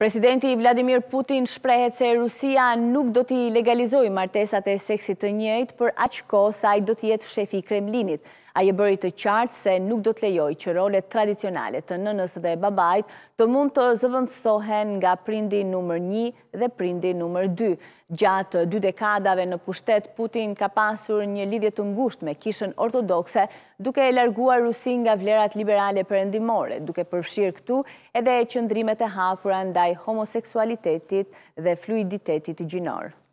Presidenti Vladimir Putin shprehet se Rusia nuk do t'i legalizoj martesat e seksit të njëjt për aqko sa i do t'jetë shefi Kremlinit a je bëri të qartë se nuk do të lejoj që rolet tradicionale të nënës dhe babajt të mund të zëvëndsohen nga prindi nëmër një dhe prindi nëmër dy. Gjatë dy dekadave në pushtet, Putin ka pasur një lidhjet të ngusht me kishën ortodokse, duke e largua rusin nga vlerat liberale për endimore, duke përfshirë këtu edhe e qëndrimet e hapura ndaj homoseksualitetit dhe fluiditetit gjinorë.